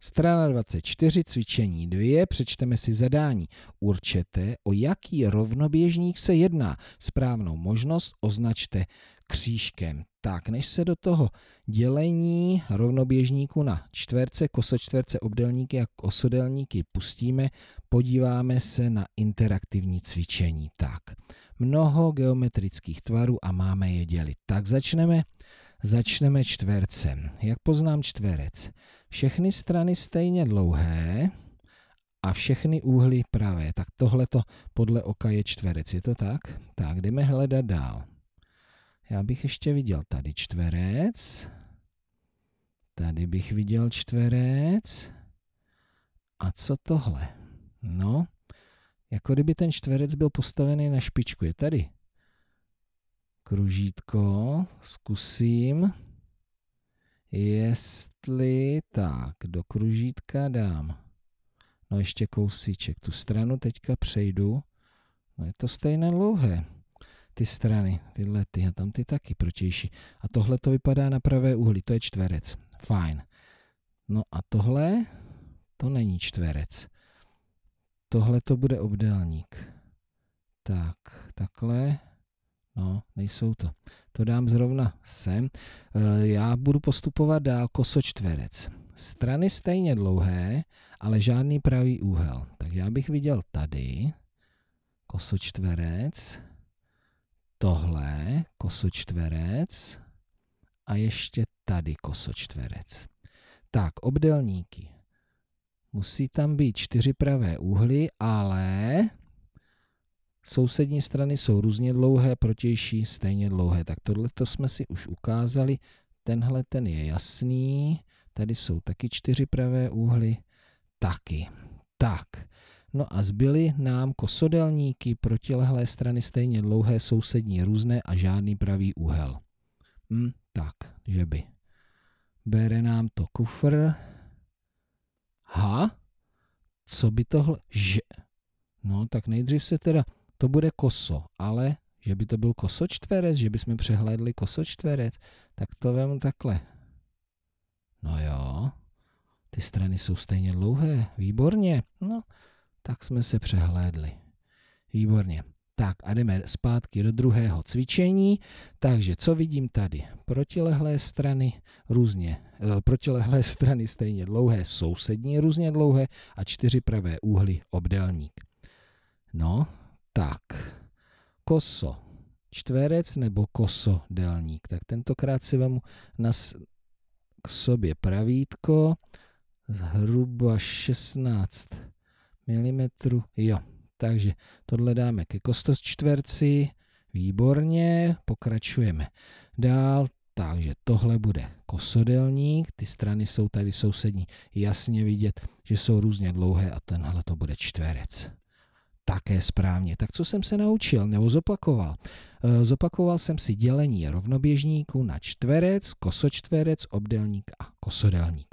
Strana 24, cvičení 2, přečteme si zadání. Určete, o jaký rovnoběžník se jedná. Správnou možnost označte křížkem. Tak, než se do toho dělení rovnoběžníku na čtverce, kosočtverce, obdelníky a osodelníky pustíme, podíváme se na interaktivní cvičení. Tak, mnoho geometrických tvarů a máme je dělit. Tak začneme Začneme čtvercem. Jak poznám čtverec? Všechny strany stejně dlouhé a všechny úhly pravé. Tak tohle to podle oka je čtverec, je to tak? Tak, jdeme hledat dál. Já bych ještě viděl tady čtverec. Tady bych viděl čtverec. A co tohle? No, jako kdyby ten čtverec byl postavený na špičku. Je tady kružítko, zkusím, jestli tak, do kružítka dám, no ještě kousíček, tu stranu teďka přejdu, no je to stejné dlouhé, ty strany, tyhle ty a tam ty taky protější. A tohle to vypadá na pravé uhlí, to je čtverec, fajn. No a tohle, to není čtverec. Tohle to bude obdélník. Tak, takhle, No, nejsou to. To dám zrovna sem. Eh, já budu postupovat dál kosočtverec. Strany stejně dlouhé, ale žádný pravý úhel. Takže já bych viděl tady kosočtverec, tohle kosočtverec a ještě tady kosočtverec. Tak, obdelníky. Musí tam být čtyři pravé úhly, ale Sousední strany jsou různě dlouhé, protější stejně dlouhé. Tak tohle to jsme si už ukázali. Tenhle ten je jasný. Tady jsou taky čtyři pravé úhly. Taky. Tak. No a zbyly nám kosodelníky protilehlé strany stejně dlouhé, sousední různé a žádný pravý úhel. Hm, tak, že by. Bere nám to kufr. Ha? Co by tohle... Že? No, tak nejdřív se teda to bude koso, ale že by to byl kosočtverec, že bychom přehlédli kosočtverec, tak to vemu takhle. No jo, ty strany jsou stejně dlouhé, výborně. No, tak jsme se přehlédli. Výborně. Tak a jdeme zpátky do druhého cvičení. Takže co vidím tady? Protilehlé strany různě, e, protilehlé strany stejně dlouhé, sousední různě dlouhé a čtyři pravé úhly obdélník. No, tak, koso čtverec nebo koso delník. Tak tentokrát si vemu na k sobě pravítko zhruba 16 mm. Jo, takže tohle dáme ke čtverci Výborně, pokračujeme dál. Takže tohle bude kosodelník, ty strany jsou tady sousední, jasně vidět, že jsou různě dlouhé a tenhle to bude čtverec také správně. Tak co jsem se naučil nebo zopakoval? Eh, zopakoval jsem si dělení rovnoběžníku na čtverec, kosočtverec, obdelník a kosodelník.